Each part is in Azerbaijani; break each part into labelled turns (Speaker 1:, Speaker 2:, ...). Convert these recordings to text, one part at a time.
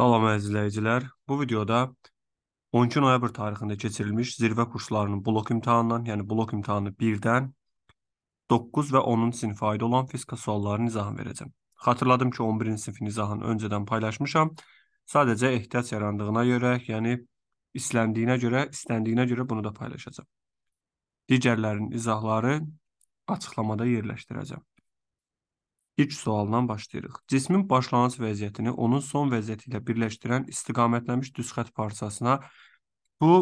Speaker 1: Salam əzizləyicilər. Bu videoda 12 noyabr tarixində keçirilmiş zirvə kurslarının blok imtahanından, yəni blok imtahanı 1-dən 9 və 10-cu sinifə aid olan fizika suallarını izah verəcəm. Xatırladım ki, 11-ci sinifin izahını öncədən paylaşmışam. Sadəcə ehtiyac yarandığına görə, yəni isləndiyinə görə, istəndiyinə görə bunu da paylaşacağam. Digərlərinin izahları açıqlamada yerləşdirəcəm. İlk sualdan başlayırıq. Cismin başlanğıc vəziyyətini onun son vəziyyəti ilə birləşdirən istiqamətlənmiş düz xətt parçasına bu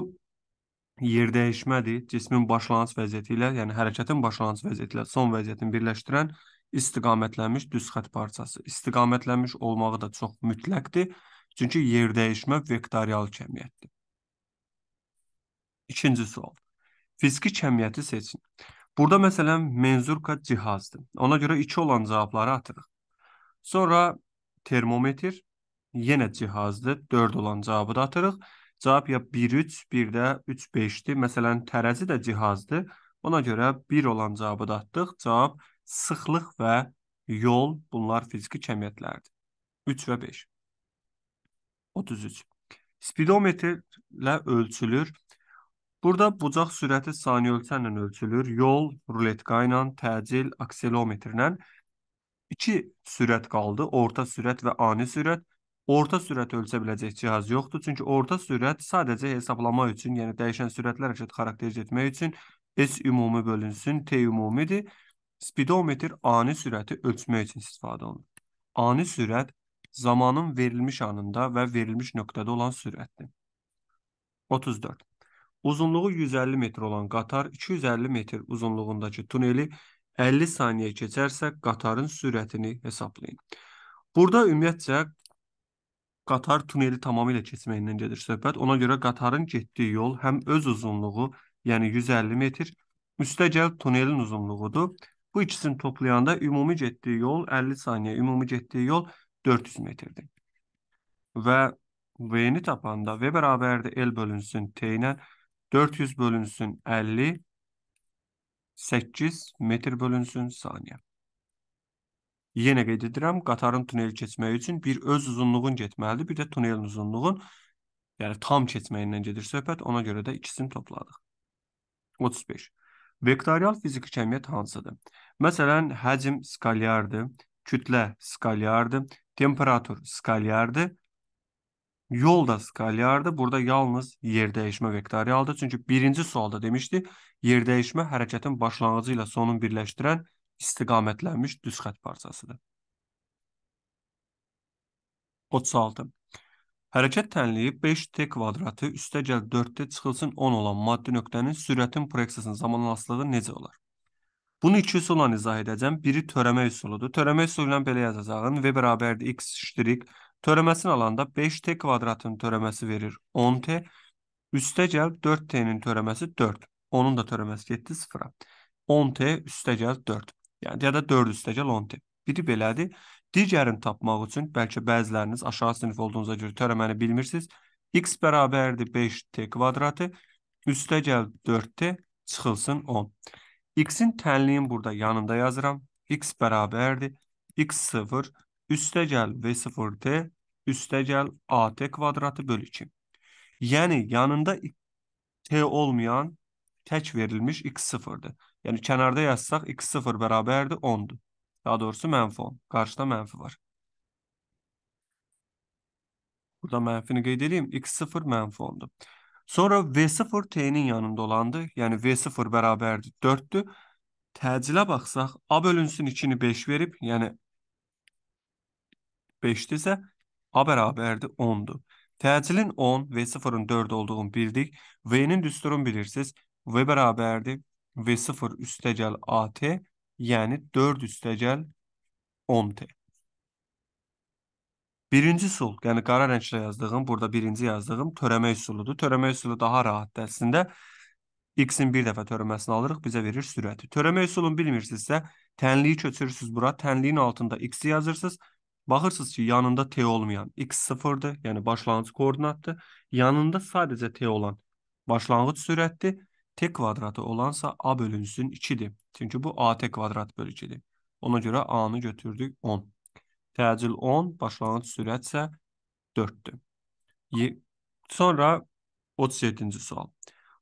Speaker 1: yer dəyişmədir. Cismin başlanğıc vəziyyəti ilə, yəni hərəkətin başlanğıc vəziyyəti ilə son vəziyyətini birləşdirən istiqamətlənmiş düz xətt parçası. İstiqamətlənmiş olmağı da çox mütləqdir. Çünki yer dəyişmə vektorial cəmiyyətdir. İkinci sual. Fiziki cəmiyyəti seçin. Burada məsələn menzurka cihazdır. Ona görə 2 olan cavabları atırıq. Sonra termometr yenə cihazdır. 4 olan cavabı da atırıq. Cavab ya 1-3, bir də 3-5-dir. Məsələn, tərəzi də cihazdır. Ona görə 1 olan cavabı da atdıq. Cavab sıxlıq və yol bunlar fiziki kəmiyyətlərdir. 3 və 5. 33. Spidometrlə ölçülür Burada bucaq sürəti saniyə ölçənlə ölçülür. Yol ruletka ilə, təcil akselometrlə. İki sürət qaldı. Orta sürət və ani sürət. Orta sürət ölçə biləcək cihaz yoxdur. Çünki orta sürət sadəcə hesablama üçün, yəni dəyişən sürətlər hərəkət xarakteriz etmək üçün S ümumi bölünsün, T ümumidir. Spidometr ani sürəti ölçmək üçün istifadə olunur. Ani sürət zamanın verilmiş anında və verilmiş nöqtədə olan sürətdir. 34. Uzunluğu 150 metr olan qatar 250 metr uzunluğundakı tuneli 50 saniyə keçərsə qatarın sürətini hesablayın. Burada ümumiyyətcə qatar tuneli tamamilə keçməyindən gedir söhbət. Ona görə qatarın getdiyi yol həm öz uzunluğu, yəni 150 metr, müstəqil tunelin uzunluğudur. Bu ikisini toplayanda ümumi getdiyi yol 50 saniyə, ümumi getdiyi yol 400 metrdir. Və V-ni tapanda V bərabərdir L bölünsün T ilə 400 bölünsün 50 8 metr bölünsün saniyə. Yenə qeyd edirəm, qatarın tunel keçməyi üçün bir öz uzunluğun getməlidir, bir də tunelin uzunluğun, yəni tam keçməyindən gedir söhbət, ona görə də ikisini topladıq. 35. Vektorial fiziki kəmiyyət hansıdır? Məsələn, həcm skalyardır, kütlə skalyardır, temperatur skalyardır, Yol da skalyardır. Burada yalnız yer dəyişmə vektorialdır. Çünki birinci sualda demişdi, yer dəyişmə hərəkətin başlanğıcı ilə sonunu birləşdirən istiqamətlənmiş düz xətt parçasıdır. 36. Hərəkət tənliyi 5t kvadratı üstə gəl 4t çıxılsın 10 olan maddi nöqtənin sürətin proyeksiyasının zamanlasılığı necə olar? Bunu iki üsulla izah edəcəm. Biri törəmə üsuludur. Törəmə üsulu ilə belə yazacağın v bərabərdir x ştirik Törəməsini alanda 5t kvadratın törəməsi verir 10t. Üstəgəl 4t-nin törəməsi 4. Onun da törəməsi getdi 0-a. 10t üstəgəl 4. Yəni ya da 4 üstəgəl 10t. Biri belədir. Digərini tapmaq üçün bəlkə bəziləriniz aşağı sinif olduğunuza görə törəməni bilmirsiniz. x bərabərdir 5t kvadratı üstəgəl 4t çıxılsın 10. X-in tənliyin burada yanında yazıram. X bərabərdir. X 0 üstə gəl V0T üstə gəl AT kvadratı bölü 2. Yəni yanında T olmayan tək verilmiş X0-dır. Yəni kənarda yazsaq X0 bərabərdir 10-dur. Daha doğrusu mənfi 10. Qarşıda mənfi var. Burada mənfini qeyd edeyim. X0 mənfi 10-dur. Sonra V0 T-nin yanında olandır. Yəni V0 bərabərdir 4-dür. Təcilə baxsaq A bölünsün 2-ni 5 verib, yəni 5-dir isə A bərabərdir 10-dur. Təcilin 10 və 0-ın 4 olduğunu bildik. V-nin düsturunu bilirsiniz. V bərabərdir V0 üstəgəl AT, yəni 4 üstəgəl 10T. Birinci üsul, yəni qara rənglə yazdığım, burada birinci yazdığım törəmə üsuludur. Törəmə üsulu daha rahatdır əslində. X-in bir dəfə törəməsini alırıq, bizə verir sürəti. Törəmə üsulunu bilmirsinizsə, tənliyi köçürürsüz bura, tənliyin altında X-i yazırsınız. Baxırsınız ki, yanında t olmayan x0-dır, yəni başlanğıc koordinatdır. Yanında sadəcə t olan başlanğıc sürətdir. T kvadratı olansa a bölünsün 2-dir. Çünki bu at kvadrat bölü 2-dir. Ona görə a-nı götürdük 10. Təcil 10, başlanğıc sürətsə 4-dür. Sonra 37-ci sual.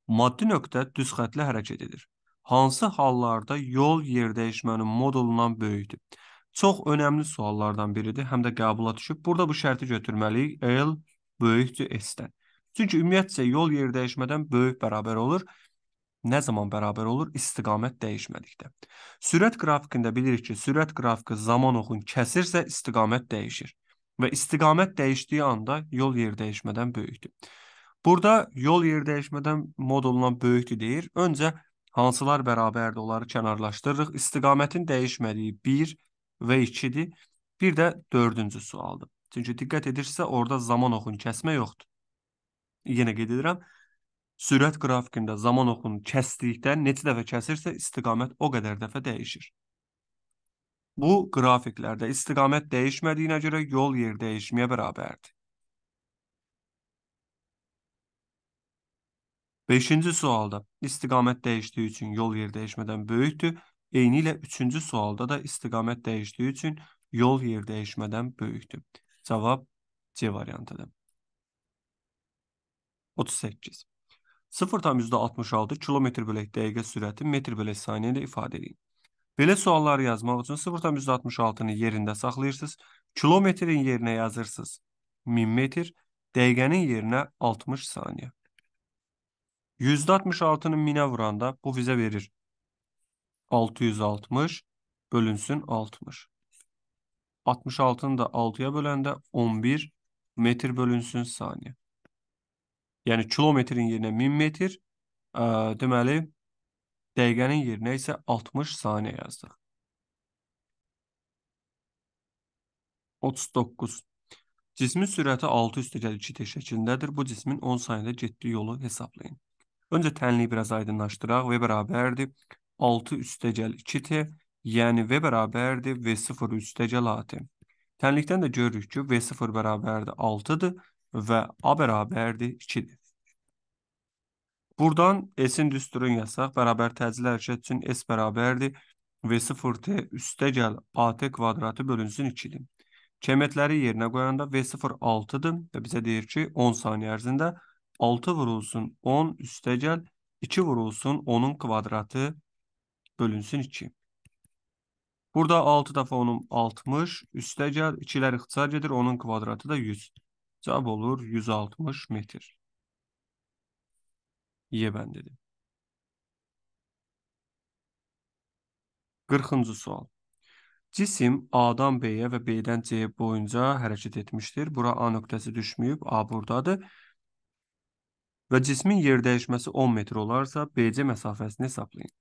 Speaker 1: Maddi nöqtə düz xətlə hərəkət edir. Hansı hallarda yol yer dəyişmənin modulundan böyükdür? Çox önəmli suallardan biridir, həm də qəbula düşüb. Burada bu şərti götürməliyik. L böyükdür S-dən. Çünki ümumiyyətcə yol yer dəyişmədən böyük bərabər olur. Nə zaman bərabər olur? İstiqamət dəyişmədikdə. Sürət qrafikində bilirik ki, sürət qrafiki zaman oxun kəsirsə istiqamət dəyişir və istiqamət dəyişdiyi anda yol yer dəyişmədən böyükdür. Burada yol yer dəyişmədən modulundan böyükdür deyir. Öncə hansılar bərabərdir onları kənarlaşdırırıq. İstiqamətin dəyişmədiyi 1, və 2-dir. Bir də 4-cü sualdır. Çünki diqqət edirsə, orada zaman oxun kəsmə yoxdur. Yenə qeyd edirəm, sürət qrafikində zaman oxunu kəsdikdə neçə dəfə kəsirsə, istiqamət o qədər dəfə dəyişir. Bu qrafiklərdə istiqamət dəyişmədiyinə görə yol yer dəyişməyə bərabərdir. Beşinci sualda istiqamət dəyişdiyi üçün yol yer dəyişmədən böyükdür. Eynilə üçüncü sualda da istiqamət dəyişdiyi üçün yol yer dəyişmədən böyükdür. Cavab C variantıdır. 38. 0,66 kilometr bölək dəqiqə sürəti metr bölək saniyə ilə ifadə edin. Belə sualları yazmaq üçün 0,66-nı yerində saxlayırsınız, kilometrin yerinə yazırsınız 1000 metr, dəqiqənin yerinə 60 saniyə. 166-nı minə vuranda bu bizə verir 660 bölünsün 60. 66-nı da 6-ya böləndə 11 metr bölünsün saniyə. Yəni kilometrin yerinə 1000 metr, ə, deməli dəqiqənin yerinə isə 60 saniyə yazdıq. 39. Cismin sürəti 6 üstəgəl 2 şəklindədir. Bu cismin 10 saniyədə getdiyi yolu hesablayın. Öncə tənliyi biraz aydınlaşdıraq və bərabərdir 6 üstəgəl 2t, yəni v bərabərdir v0 üstəgəl at. Tənlikdən də görürük ki, v0 bərabərdir 6-dır və a bərabərdir 2-dir. Buradan s-in düsturun yasaq, bərabər təcili hərəkət üçün s bərabərdir v0t üstəgəl at kvadratı bölünsün 2-dir. Kəmiyyətləri yerinə qoyanda v0 6-dır və bizə deyir ki, 10 saniyə ərzində 6 vurulsun 10 üstəgəl 2 vurulsun 10-un kvadratı bölünsün 2. Burada 6 dəfə onun 60 üstə gəl, 2-lər ixtisar gedir, onun kvadratı da 100. Cavab olur 160 metr. Y bəndidir. 40-cı sual. Cisim A-dan B-yə və B-dən C-yə boyunca hərəkət etmişdir. Bura A nöqtəsi düşməyib, A burdadır. Və cismin yer dəyişməsi 10 metr olarsa, BC məsafəsini hesablayın.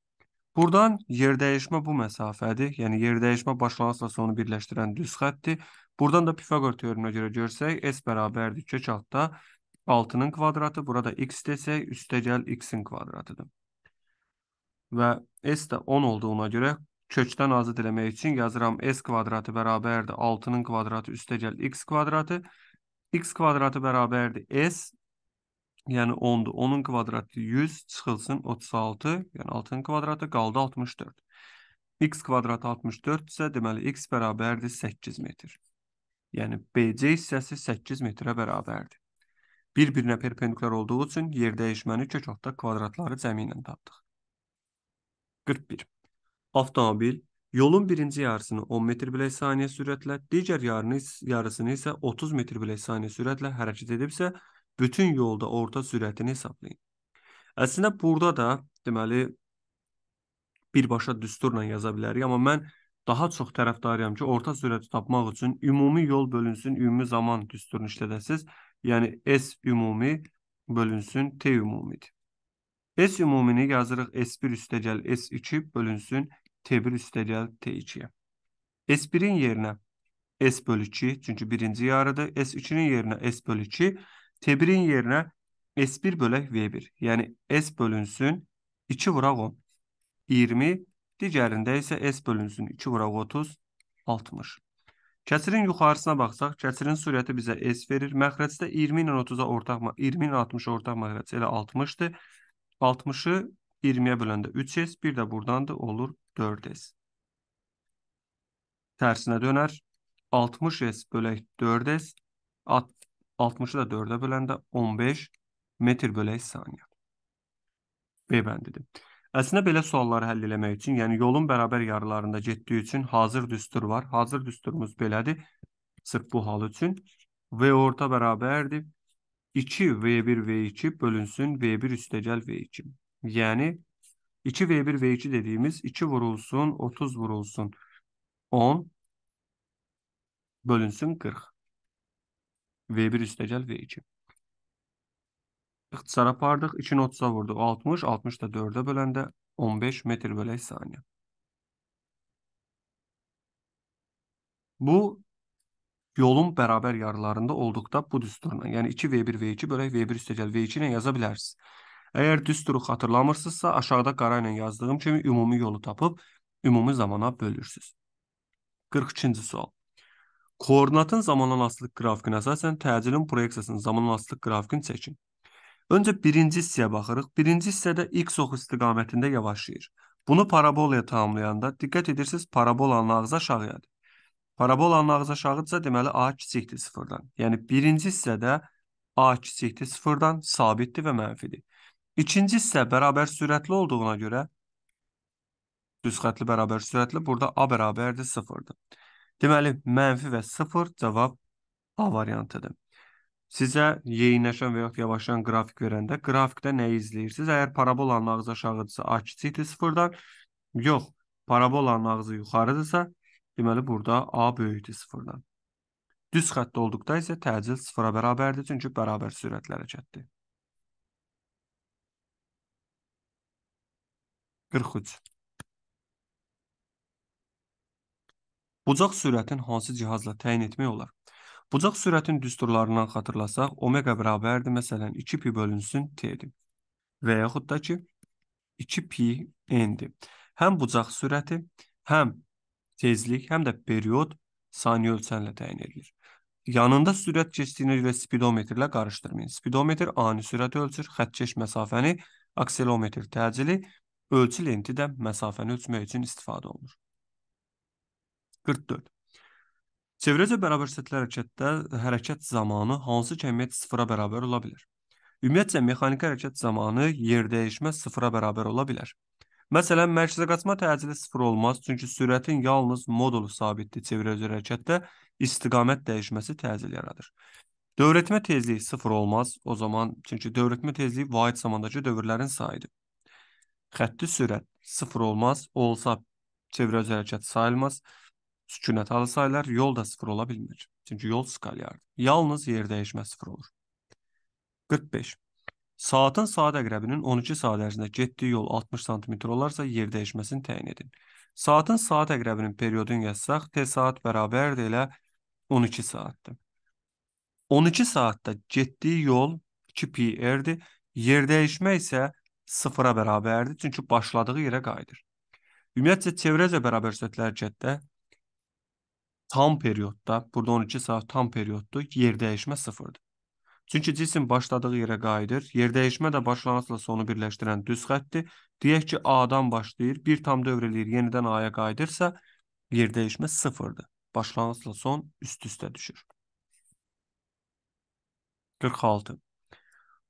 Speaker 1: Buradan yerdəyişmə bu məsafədir. Yəni yerdəyişmə başlanğıcla sonu birləşdirən düz xəttdir. Buradan da Pifaqor teoreminə görə görsək, s bərabərdir kök altda 6-nın kvadratı, burada x desək, üstəgəl x-in kvadratıdır. Və s də 10 olduğuna görə kökdən azad eləmək üçün yazıram s kvadratı bərabərdir 6-nın kvadratı üstəgəl x kvadratı. x kvadratı bərabərdir s yəni 10-dur. 10-un kvadratı 100 çıxılsın 36, yəni 6-nın kvadratı qaldı 64. x kvadratı 64 isə deməli x bərabərdir 8 metr. Yəni BC hissəsi 8 metrə bərabərdir. Bir-birinə perpendikulyar olduğu üçün yer dəyişməni kökotda kvadratları cəmi ilə tapdıq. 41. Avtomobil yolun birinci yarısını 10 metr bilə saniyə sürətlə, digər yarını, yarısını isə 30 metr bilə saniyə sürətlə hərəkət edibsə, bütün yolda orta sürətini hesablayın. Əslində burada da deməli birbaşa düsturla yaza bilərik, amma mən daha çox tərəfdarıyam ki, orta sürəti tapmaq üçün ümumi yol bölünsün, ümumi zaman düsturunu işlədəsiz. Yəni S ümumi bölünsün T ümumidir. S ümumini yazırıq S1 üstəgəl S2 bölünsün T1 üstəgəl T2-yə. S1-in yerinə S bölü 2, çünki birinci yarıdır. S2-nin yerinə S bölü 2 T1-in yerinə S1 bölək V1. Yəni S bölünsün 2 vuraq 10. 20. Digərində isə S bölünsün 2 vuraq 30. 60. Kəsirin yuxarısına baxsaq, kəsirin sürəti bizə S verir. Məxrəcdə 20 ilə 30-a ortaq, 20 ilə 60-a ortaq məxrəc elə 60-dır. 60-ı 20-yə böləndə 3S, bir də buradandır, olur 4S. Tərsinə dönər. 60S bölək 4S 60-ı da 4-ə böləndə 15 metr bölək saniyə. B bəndidir. Əslində belə sualları həll eləmək üçün, yəni yolun bərabər yarılarında getdiyi üçün hazır düstur var. Hazır düsturumuz belədir. Sırf bu hal üçün V orta bərabərdir. 2 V1 V2 bölünsün V1 üstəgəl V2. Yəni 2 V1 V2 dediyimiz 2 vurulsun, 30 vurulsun, 10 bölünsün 40. V1 üstəgəl V2. İxtisara apardıq. 2 30-a vurduq 60. 60 da 4-ə böləndə 15 metr bölək saniyə. Bu yolun bərabər yarılarında olduqda bu düsturla, yəni 2V1, V2 bölək V1 üstəgəl V2 ilə yaza bilərsiniz. Əgər düsturu xatırlamırsınızsa, aşağıda qara ilə yazdığım kimi ümumi yolu tapıb ümumi zamana bölürsüz. 42-ci sual. Koordinatın zamanlamasılıq qrafikinə əsasən təcilin proyeksiyasının zamanlamasılıq qrafikini çəkin. Öncə birinci hissəyə baxırıq. Birinci hissədə x oxu istiqamətində yavaşlayır. Bunu parabolaya tamamlayanda diqqət edirsiniz, parabolanın ağzı aşağıyadır. Parabolanın ağzı aşağıdırsa deməli a kiçikdir 0-dan. Yəni birinci hissədə a kiçikdir 0-dan sabitdir və mənfidir. İkinci hissə bərabər sürətli olduğuna görə düz xətli bərabər sürətli burada a bərabərdir 0-dır. Deməli, mənfi və 0 cavab A variantıdır. Sizə yeyinləşən və yaxud yavaşlayan qrafik verəndə qrafikdə nəyi izləyirsiniz? Əgər parabolanın ağzı aşağıdırsa, A kiçikdir 0-dan. Yox, parabolanın ağzı yuxarıdırsa, deməli burada A böyükdür 0-dan. Düz xəttdə olduqda isə təcil 0-a bərabərdir, çünki bərabər sürətli hərəkətdir. 43 Bucaq sürətini hansı cihazla təyin etmək olar? Bucaq sürətinin düsturlarından xatırlasaq, omega bərabərdir məsələn 2 pi bölünsün t-dir. Və yaxud da ki 2 pi n-dir. Həm bucaq sürəti, həm tezlik, həm də period saniyə ölçənlə təyin edilir. Yanında sürət keçdiyinə görə spidometrlə qarışdırmayın. Spidometr ani sürəti ölçür, xəttkeş məsafəni, akselometr təcili, ölçü lenti də məsafəni ölçmək üçün istifadə olunur. 44. Çevrəcə bərabər setlər hərəkətdə hərəkət zamanı hansı cəmiyyət sıfıra bərabər ola bilər? Ümumiyyətcə mexaniki hərəkət zamanı yer dəyişmə sıfıra bərabər ola bilər. Məsələn, mərkəzə qaçma təcili sıfır olmaz, çünki sürətin yalnız modulu sabitdir. Çevrə-üzrə hərəkətdə istiqamət dəyişməsi təcil yaradır. Dövrətmə tezliyi sıfır olmaz, o zaman çünki dövrətmə tezliyi vahid zamandakı dövrlərin sayıdır. Xətti sürət sıfır olmaz, olsa çevrə-üzrə hərəkət sayılmaz. Sükunətalı sayılar yol da sıfır ola bilmir. Çünki yol skalyardır. Yalnız yer dəyişmə sıfır olur. 45. Saatın saat əqrəbinin 12 saat ərzində getdiyi yol 60 sm olarsa yer dəyişməsini təyin edin. Saatın saat əqrəbinin periodunu yazsaq, t saat bərabərdir elə 12 saatdır. 12 saatda getdiyi yol 2 PR-dir. Yer dəyişmə isə 0-a bərabərdir, çünki başladığı yerə qayıdır. Ümumiyyətcə çevrəcə bərabər sözlər cəddə tam periodda, burada 12 saat tam periyoddur, yer dəyişmə sıfırdır. Çünki cisim başladığı yerə qayıdır. Yer dəyişmə də başlanğıcla sonu birləşdirən düz xəttdir. Deyək ki, A-dan başlayır, bir tam dövr eləyir, yenidən A-ya qayıdırsa, yer dəyişmə sıfırdır. Başlanğıcla son üst-üstə düşür. 46.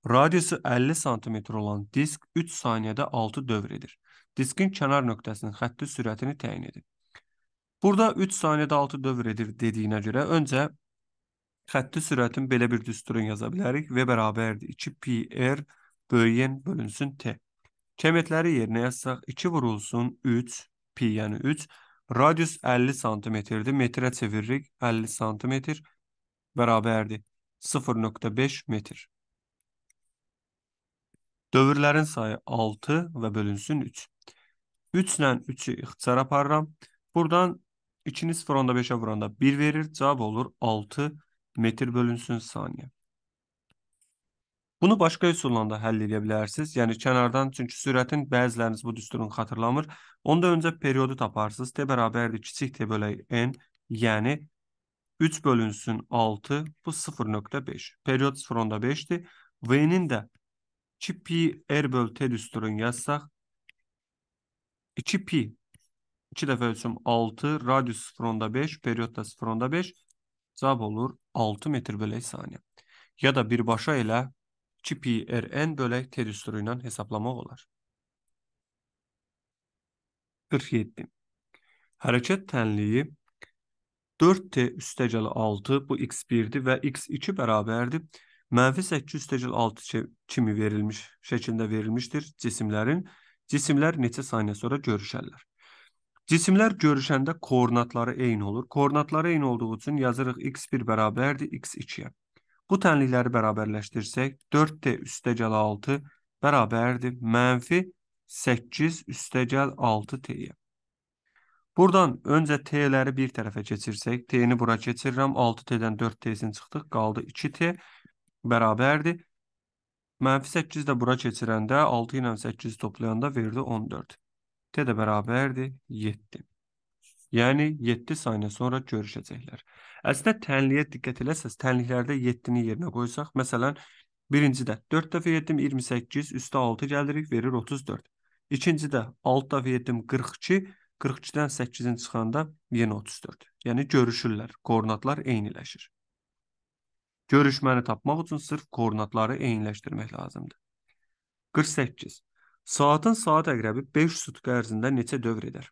Speaker 1: Radiusu 50 cm olan disk 3 saniyədə 6 dövr edir. Diskin kənar nöqtəsinin xətti sürətini təyin edin. Burada 3 saniyədə 6 dövr edir dediyinə görə öncə xətti sürətin belə bir düsturunu yaza bilərik. V bərabərdir 2PR böyüyən bölünsün T. Kəmiyyətləri yerinə yazsaq 2 vurulsun 3 pi yəni 3 radius 50 santimetrdir. Metrə çeviririk 50 santimetr bərabərdir 0.5 metr. Dövrlərin sayı 6 və bölünsün 3. 3 ilə 3-ü ixtisar aparıram. Buradan 2-ni sıfır 5-ə vuranda 1 verir. Cavab olur 6 metr bölünsün saniyə. Bunu başqa üsulla da həll edə bilərsiniz. Yəni kənardan çünki sürətin bəziləriniz bu düsturun xatırlamır. Onda öncə periodu taparsınız. T bərabərdir kiçik t bölək n, yəni 3 bölünsün 6 bu 0.5. Period 0.5'dir. V-nin də 2 pi r böl t düsturun yazsaq 2 pi 2 dəfə ölçüm 6, radius 0.5, period da 0.5, cavab olur 6 metr bölək saniyə. Ya da birbaşa elə 2PRN bölək T düsturu ilə hesablamaq olar. 47. Hərəkət tənliyi 4T üstəcəl 6, bu x1-dir və x2 bərabərdir. Mənfi 8 üstəcəl 6 kimi verilmiş, şəkildə verilmişdir cisimlərin. Cisimlər neçə saniyə sonra görüşərlər? Cisimlər görüşəndə koordinatları eyni olur. Koordinatları eyni olduğu üçün yazırıq x1 bərabərdir x2-yə. Bu tənlikləri bərabərləşdirsək 4t üstəgəl 6 bərabərdir mənfi 8 üstəgəl 6t-yə. Buradan öncə t-ləri bir tərəfə keçirsək, t-ni bura keçirirəm, 6t-dən 4t-sini çıxdıq, qaldı 2t bərabərdir. Mənfi 8 də bura keçirəndə, 6 ilə 8 toplayanda verdi 14. T də bərabərdir 7. Yəni 7 saniyə sonra görüşəcəklər. Əslində tənliyə diqqət eləsəz, tənliklərdə 7-ni yerinə qoysaq, məsələn, birincidə 4 dəfə 7 28, üstə 6 gəlirik, verir 34. İkincidə 6 dəfə 7 42, 42-dən 8-in çıxanda yenə 34. Yəni görüşürlər, koordinatlar eyniləşir. Görüşməni tapmaq üçün sırf koordinatları eyniləşdirmək lazımdır. 48. Saatın saat əqrəbi 5 sutka ərzində neçə dövr edər?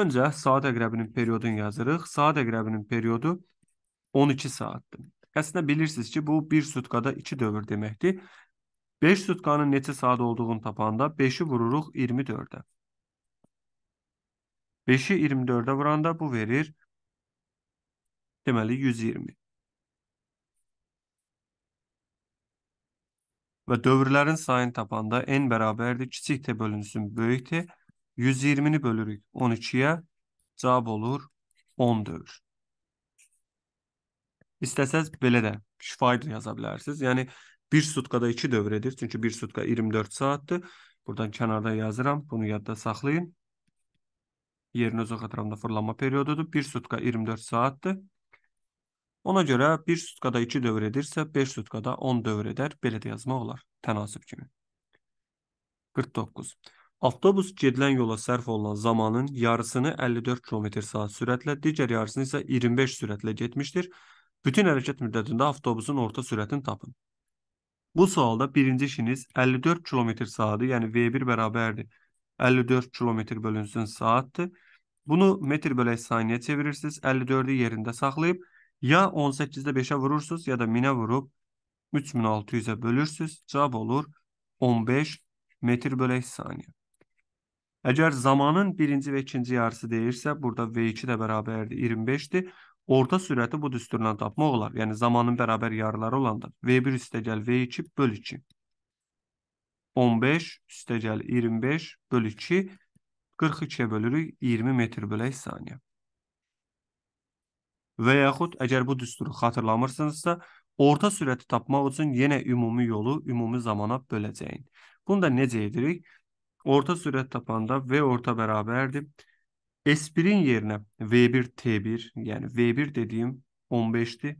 Speaker 1: Öncə saat əqrəbinin periodunu yazırıq. Saat əqrəbinin periodu 12 saatdır. Əslində bilirsiniz ki, bu 1 sutkada 2 dövr deməkdir. 5 sutkanın neçə saat olduğunu tapanda 5-i vururuq 24-ə. 5-i 24-ə vuranda bu verir deməli 120. və dövrlərin sayını tapanda n bərabərdir kiçik t bölünsün böyük t. 120-ni bölürük 12-yə. Cavab olur 10 dövr. İstəsəz belə də şifahi də yaza bilərsiniz. Yəni bir sutkada 2 dövr edir. Çünki bir sutka 24 saatdir. Buradan kənarda yazıram. Bunu yadda saxlayın. Yerin öz ox ətrafında fırlanma periodudur. Bir sutka 24 saatdir. Ona görə 1 sutkada 2 dövr edirsə, 5 sutkada 10 dövr edər. Belə də yazmaq olar tənasib kimi. 49. Avtobus gedilən yola sərf olunan zamanın yarısını 54 km/s sürətlə, digər yarısını isə 25 sürətlə getmişdir. Bütün hərəkət müddətində avtobusun orta sürətini tapın. Bu sualda birinci işiniz 54 km/s-dır, yəni V1 bərabərdir 54 km bölünsün saatdır. Bunu metr bölək saniyə çevirirsiniz, 54-ü yerində saxlayıb Ya 18-də 5-ə vurursunuz, ya da 1000-ə vurub 3600-ə bölürsüz. Cavab olur 15 metr bölək saniyə. Əgər zamanın birinci və ikinci yarısı deyirsə, burada V2 də bərabərdir 25-dir. Orta sürəti bu düsturla tapmaq olar. Yəni zamanın bərabər yarıları olanda V1 üstə gəl V2 böl 2. 15 üstə gəl 25 böl 2. 42-yə bölürük 20 metr bölək saniyə. veyahut əgər bu düsturu xatırlamırsınızsa, orta sürəti tapmaq üçün yine ümumi yolu ümumi zamana böləcəyin. Bunu da necə edirik? Orta sürat tapanda V orta bərabərdir. s 1 yerine V1 T1, yəni V1 dediğim 15'ti.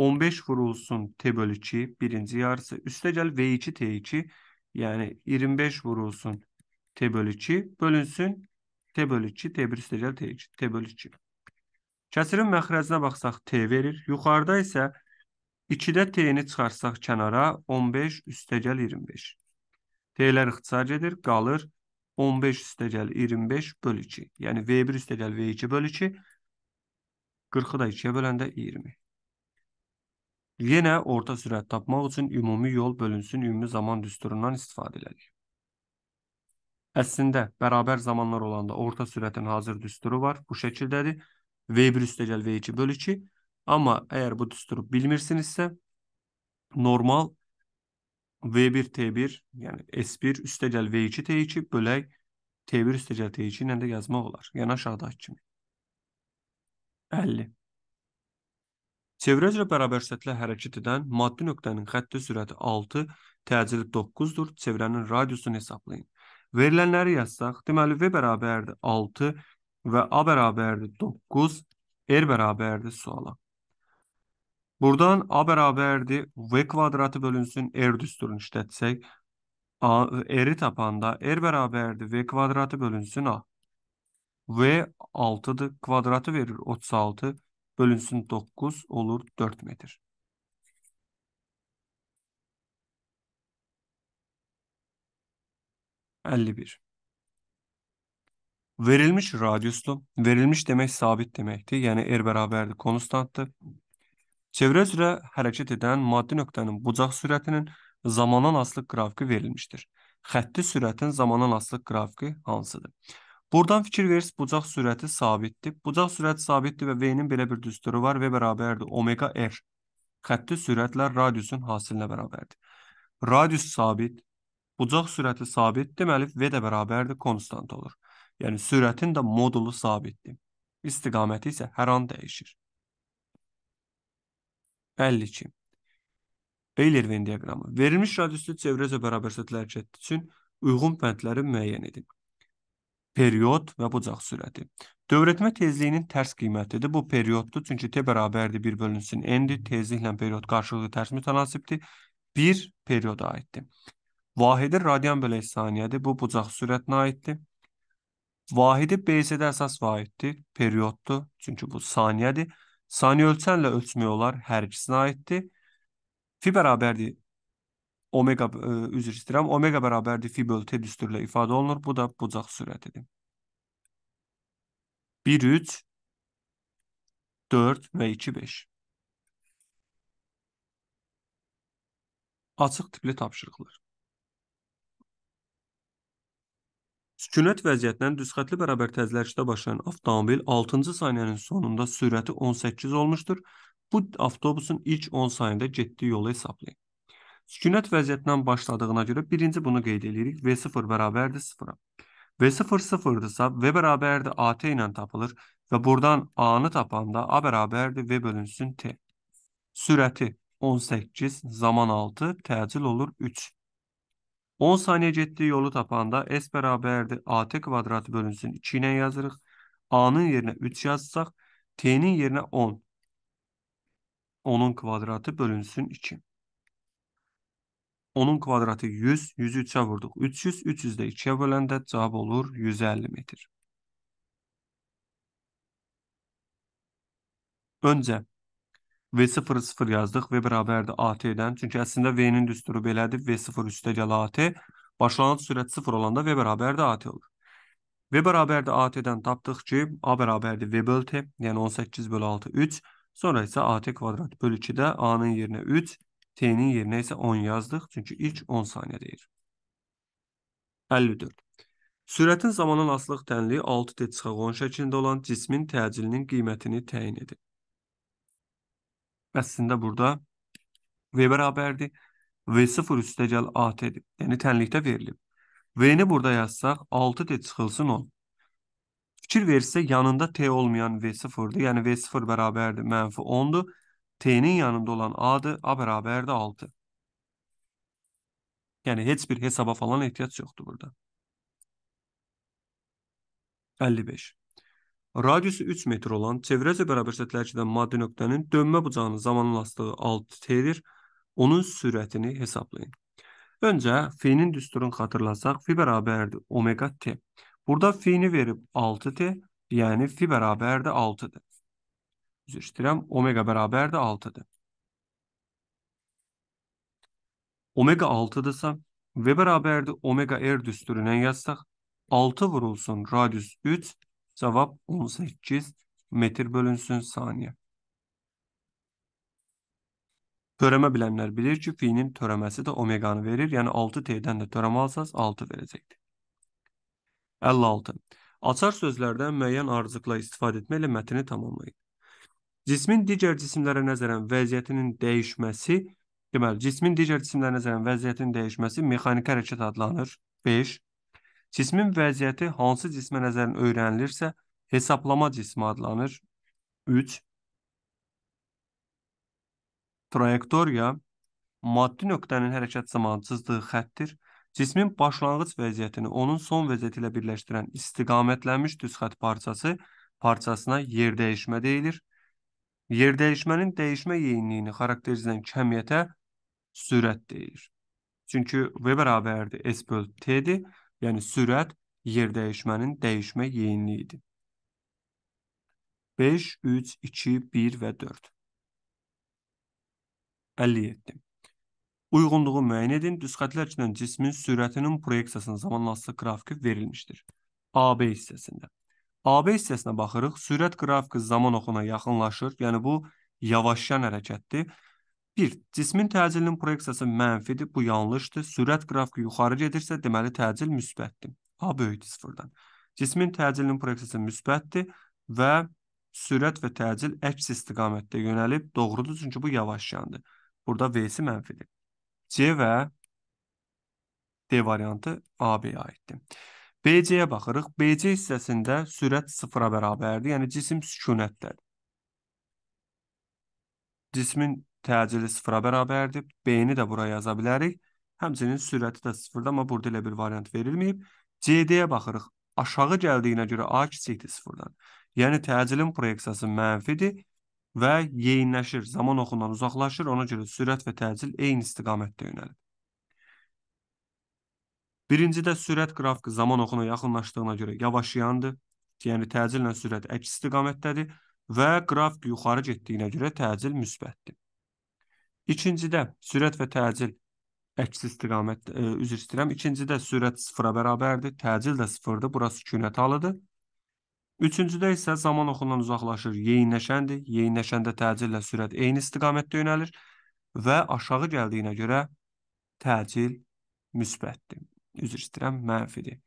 Speaker 1: 15 vurulsun T bölü 2 birinci yarısı. Üste gel V2 T2 yani 25 vurulsun T bölü 2 bölünsün T bölü 2 T1 üste gel T2 T bölü 2. Kəsirin məxrəcinə baxsaq T verir. Yuxarıda isə 2-də T-ni çıxarsaq kənara 15 üstəgəl 25. T-lər ixtisar edir, qalır 15 üstəgəl 25 böl 2. Yəni V1 üstəgəl V2 böl 2. 40-ı da 2-yə böləndə 20. Yenə orta sürət tapmaq üçün ümumi yol bölünsün ümumi zaman düsturundan istifadə edirik. Əslində bərabər zamanlar olanda orta sürətin hazır düsturu var. Bu şəkildədir. V1 üstəgəl V2 bölü 2. Amma əgər bu düsturu bilmirsinizsə, normal V1 T1, yəni S1 üstəgəl V2 T2 bölək T1 üstəgəl T2 ilə də yazmaq olar. Yəni aşağıdakı kimi. 50. Çevrə üzrə bərabər səthlə hərəkət edən maddi nöqtənin xətti sürəti 6, təcili 9-dur. Çevrənin radiusunu hesablayın. Verilənləri yazsaq, deməli V bərabərdir 6, ve a beraberdi 9, r beraberdi suala. Buradan a beraberdi v kvadratı bölünsün r düsturunu işletsek. A, r'i tapanda r beraberdi v kvadratı bölünsün a. V 6'dı kvadratı verir 36 bölünsün 9 olur 4 metr. Elli bir. Verilmiş radiuslu. Verilmiş demək sabit deməkdir. Yəni r er bərabərdir, konstantdır. Çevrə üzrə hərəkət edən maddi nöqtənin bucaq sürətinin zamandan asılı qrafiki verilmişdir. Xətti sürətin zamandan asılı qrafiki hansıdır? Buradan fikir verirsiniz, bucaq sürəti sabitdir. Bucaq sürəti sabitdir və V-nin belə bir düsturu var. V bərabərdir omega r. Xətti sürətlə radiusun hasilinə bərabərdir. Radius sabit, bucaq sürəti sabit, deməli V də bərabərdir, konstant olur. Yəni sürətin də modulu sabitdir. İstiqaməti isə hər an dəyişir. 52. Eylerveyn diaqramı. Verilmiş radiusu çevrəcə bərabərsətlər hərəkət üçün uyğun bəndləri müəyyən edin. Period və bucaq sürəti. Dövrətmə tezliyinin tərs qiymətidir. Bu perioddur, çünki t bərabərdir 1 bölünsün n-dir. Tezliklə period qarşılıqlı tərs mütənasibdir. 1 perioda aiddir. Vahidi radian bölək saniyədir. Bu bucaq sürətinə aiddir. Vahidi BZ-də əsas vahiddir, perioddur, çünki bu saniyədir. Saniyə ölçənlə ölçmək olar, hər ikisinə aiddir. Fi bərabərdir omega ə, e, üzr istəyirəm. Omega bərabərdir fi bölü t düsturla ifadə olunur. Bu da bucaq sürətidir. 1 3 4 və 2 5. Açıq tipli tapşırıqlar. Sükunət vəziyyətindən düzxətli bərabər təzlərçidə başlayan avtomobil 6-cı saniyənin sonunda sürəti 18 olmuşdur. Bu avtobusun ilk 10 saniyədə getdiyi yolu hesablayın. Sükunət vəziyyətindən başladığına görə birinci bunu qeyd edirik. V0 bərabərdir 0-a. V0 0-dırsa V bərabərdir AT ilə tapılır və buradan A-nı tapanda A bərabərdir V bölünsün T. Sürəti 18, zaman 6, təcil olur 3. 10 saniye getdiyi yolu tapanda S bərabərdir AT kvadrat bölünsün 2 ilə yazırıq. A-nın yerinə 3 yazsaq, T-nin yerinə 10. 10-un kvadratı bölünsün 2. 10-un kvadratı 100, 100-ü 3-ə vurduq. 300, 300 də 2-yə böləndə cavab olur 150 metr. Öncə V00 yazdıq. V bərabərdir AT-dən. Çünki əslində V-nin düsturu belədir. V0 üstə gəl AT. Başlanğıc sürət 0 olanda V bərabərdir AT olur. V bərabərdir AT-dən tapdıq ki, A bərabərdir V böl T, yəni 18 böl 6, 3. Sonra isə AT kvadrat böl 2-də A-nın yerinə 3, T-nin yerinə isə 10 yazdıq. Çünki ilk 10 saniyə deyir. 54. Sürətin zamanın asılıq tənliyi 6D çıxaq 10 şəklində olan cismin təcilinin qiymətini təyin edin. Əslində burada V bərabərdir V0 üstəgəl AT-dir. Yəni tənlikdə verilib. V-ni burada yazsaq 6T çıxılsın 10. Fikir versə yanında T olmayan V0-dır. Yəni V0 bərabərdir mənfi 10-dur. T-nin yanında olan A-dır. A bərabərdir 6. Yəni heç bir hesaba falan ehtiyac yoxdur burada. 55. Radiusu 3 metr olan çevrəcə bərabər səthlərçidən maddi nöqtənin dönmə bucağının zamanlaşdığı 6 t-dir. Onun sürətini hesablayın. Öncə f-nin düsturunu xatırlasaq, f bərabərdir omega t. Burada f-ni verib 6t, yəni f bərabərdir 6-dır. Üzr istəyirəm, omega bərabərdir 6-dır. Omega 6-dırsa, v bərabərdir omega r düsturundan yazsaq, 6 vurulsun radius 3 Cavab 18 metr bölünsün saniyə. Törəmə bilənlər bilir ki, finin törəməsi də omeqanı verir. Yəni 6T-dən də törəmə alsanız 6 verəcəkdir. 56. Açar sözlərdən müəyyən ardıcıqla istifadə etməklə mətni tamamlayın. Cismin digər cisimlərə nəzərən vəziyyətinin dəyişməsi, deməli, cismin digər cisimlərə nəzərən vəziyyətinin dəyişməsi mexaniki hərəkət adlanır. 5. Cismin vəziyyəti hansı cismə nəzərən öyrənilirsə, hesablama cismi adlanır. 3. Trayektoriya maddi nöqtənin hərəkət zamanı cızdığı xəttdir. Cismin başlanğıc vəziyyətini onun son vəziyyəti ilə birləşdirən istiqamətlənmiş düz xətt parçası parçasına yer dəyişmə deyilir. Yer dəyişmənin dəyişmə yeyinliyini xarakterizləyən kəmiyyətə sürət deyilir. Çünki V bərabərdir S böl T-dir Yəni sürət yer dəyişmənin dəyişmə yeyinliyidir. 5, 3, 2, 1 və 4. 57. Uyğunluğu müəyyən edin. Düz xətlər içindən cismin sürətinin proyeksiyasının zamanlaşdığı qrafiki verilmişdir. AB hissəsində. AB hissəsinə baxırıq. Sürət qrafiki zaman oxuna yaxınlaşır. Yəni bu yavaşlayan hərəkətdir 1. Cismin təcilinin proyeksiyası mənfidir, bu yanlışdır. Sürət qrafiki yuxarı gedirsə, deməli təcil müsbətdir. A böyükdür 0-dan. Cismin təcilinin proyeksiyası müsbətdir və sürət və təcil əks istiqamətdə yönəlib doğrudur, çünki bu yavaş yandır. Burada V-si mənfidir. C və D variantı AB-yə aiddir. BC-yə baxırıq. BC hissəsində sürət 0-a bərabərdir, yəni cisim sükunətdədir. Cismin təcili sıfıra bərabərdir. B-ni də bura yaza bilərik. Həmçinin sürəti də sıfırdır, amma burada elə bir variant verilməyib. CD-yə baxırıq. Aşağı gəldiyinə görə A kiçikdir sıfırdan. Yəni təcilin proyeksiyası mənfidir və yeyinləşir, zaman oxundan uzaqlaşır. Ona görə sürət və təcil eyni istiqamətdə yönəlir. Birincidə sürət qrafiki zaman oxuna yaxınlaşdığına görə yavaşlayandır. Yəni təcillə sürət əks istiqamətdədir və qrafik yuxarı getdiyinə görə təcil müsbətdir. İkincidə sürət və təcil əks istiqamət ə, e, üzr istəyirəm. İkincidə sürət sıfıra bərabərdir, təcil də sıfırdır. Burası sükunət halıdır. Üçüncüdə isə zaman oxundan uzaqlaşır, yeyinləşəndir. Yeyinləşəndə təcillə sürət eyni istiqamətdə yönəlir və aşağı gəldiyinə görə təcil müsbətdir. Üzr istəyirəm, mənfidir.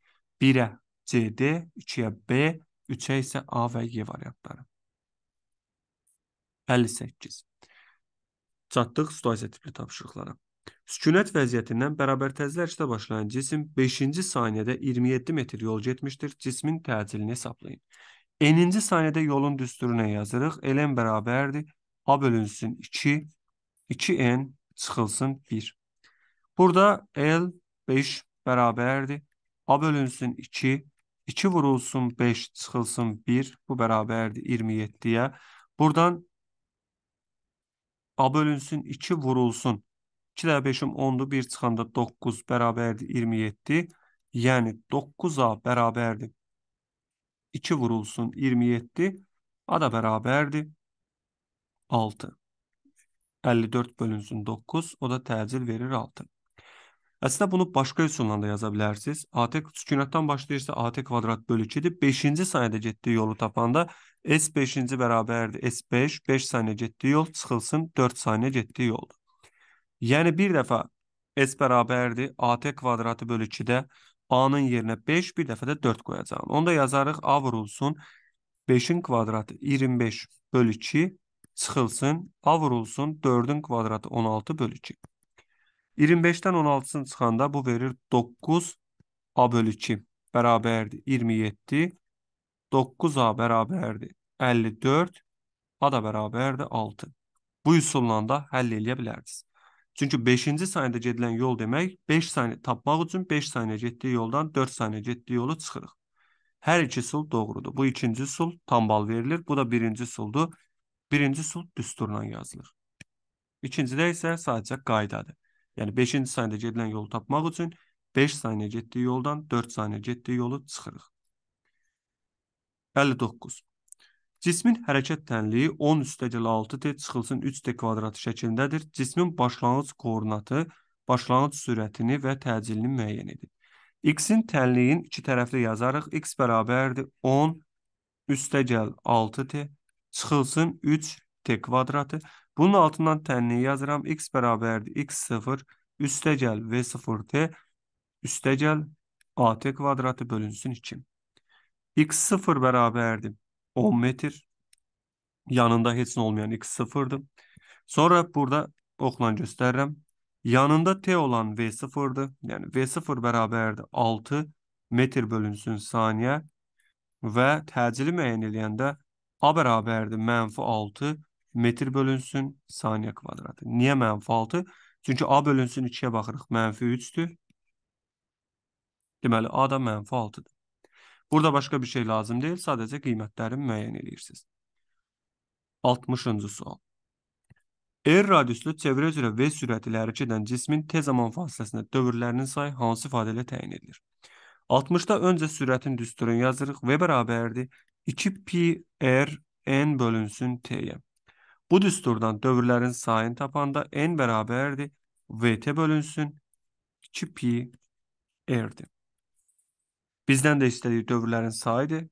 Speaker 1: 1-ə CD, 2-yə B, 3-ə isə A və Y variantları. 58. Çatdıq situasiya tipli tapşırıqlara. Sükunət vəziyyətindən bərabərtəzli əksdə başlayan cisim 5-ci saniyədə 27 metr yol getmişdir. Cismin təcilini hesablayın. N-ci saniyədə yolun düsturuna yazırıq. Ln bərabərdir A bölünsün 2, 2n çıxılsın 1. Burada L 5 bərabərdir. A bölünsün 2, 2 vurulsun 5 çıxılsın 1, bu bərabərdir 27-yə. Buradan A bölünsün 2 vurulsun. 2 dəfə 5-im 10-dur, 1 çıxanda 9 bərabərdir 27. Yəni 9A bərabərdir 2 vurulsun 27. A da bərabərdir 6. 54 bölünsün 9, o da təcil verir 6. Əslində bunu başqa üsulla da yaza bilərsiniz. AT sükunatdan başlayırsa AT kvadrat bölü 2-dir. 5-ci saniyədə getdiyi yolu tapanda S5-ci bərabərdir. S5 5 saniyə getdiyi yol çıxılsın 4 saniyə getdiyi yoldur. Yəni bir dəfə S bərabərdir AT kvadratı bölü 2-də A-nın yerinə 5, bir dəfə də 4 qoyacağam. Onu da yazarıq A vurulsun 5-in kvadratı 25 bölü 2 çıxılsın A vurulsun 4-ün kvadratı 16 bölü 2. 25-dən 16-sını çıxanda bu verir 9 A bölü 2 bərabərdir 27. 9 A bərabərdir 54. A da bərabərdir 6. Bu üsulla da həll eləyə bilərdiniz. Çünki 5-ci saniyədə gedilən yol demək 5 saniyə tapmaq üçün 5 saniyə getdiyi yoldan 4 saniyə getdiyi yolu çıxırıq. Hər iki üsul doğrudur. Bu ikinci üsul tam bal verilir. Bu da birinci üsuldur. Birinci üsul düsturla yazılır. İkincidə isə sadəcə qaydadır. Yəni 5-ci saniyədə gedilən yolu tapmaq üçün 5 saniyə getdiyi yoldan 4 saniyə getdiyi yolu çıxırıq. 59. Cismin hərəkət tənliyi 10 üstəgəl 6t çıxılsın 3t kvadratı şəklindədir. Cismin başlanğıc koordinatı, başlanğıc sürətini və təcilini müəyyən edin. X-in tənliyin iki tərəfli yazarıq. X bərabərdir 10 üstəgəl 6t çıxılsın 3t kvadratı Bunun altından tenliği yazıram. X beraberdi. X0 üstegel V0T üstegel AT kvadratı bölünsün için. X0 beraberdi. 10 metre. Yanında hiç olmayan X0'dı. Sonra burada okla gösteririm. Yanında T olan V0'dı. Yani V0 beraberdi 6 metr bölünsün saniye. Və təcili müəyyən A bərabərdir mənfi 6 metr bölünsün saniyə kvadratı. Niyə mənfi 6? Çünki A bölünsün 2-yə baxırıq. Mənfi 3-dür. Deməli, A da mənfi 6-dır. Burada başqa bir şey lazım deyil. Sadəcə qiymətləri müəyyən edirsiniz. 60-cı sual. R radiuslu çevrə üzrə V sürəti ilə hərəkət edən cismin tez zaman fasiləsində dövrlərinin sayı hansı ifadə ilə təyin edilir? 60-da öncə sürətin düsturunu yazırıq. V bərabərdir 2 pi r n bölünsün t-yə. Bu düsturdan dövrlərin sayını tapanda n bərabərdir vt bölünsün 2pi r-dir. Bizdən də istədiyi dövrlərin sayıdır.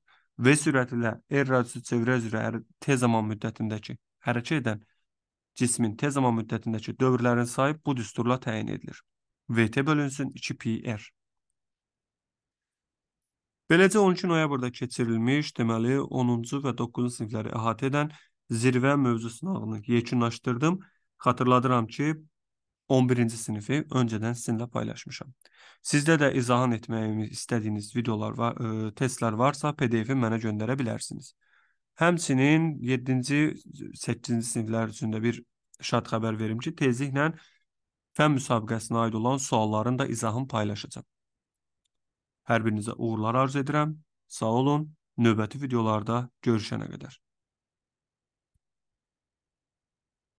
Speaker 1: V sürəti ilə r er radiusu çevirə üzrə t zaman müddətindəki hərəkət edən cismin t zaman müddətindəki dövrlərin sayı bu düsturla təyin edilir. vt bölünsün 2pi r. Er. Beləcə 12 noyabrda keçirilmiş, deməli 10-cu və 9-cu sinifləri əhatə edən zirvə mövzu sınağını yekunlaşdırdım. Xatırladıram ki, 11-ci sinifi öncədən sizinlə paylaşmışam. Sizdə də izahın etməyimi istədiyiniz videolar və e, testlər varsa, PDF-i mənə göndərə bilərsiniz. Həmçinin 7-ci, 8-ci siniflər üçün də bir şad xəbər verim ki, tezliklə fən müsabiqəsinə aid olan sualların da izahını paylaşacağam. Hər birinizə uğurlar arzu edirəm. Sağ olun. Növbəti videolarda görüşənə qədər.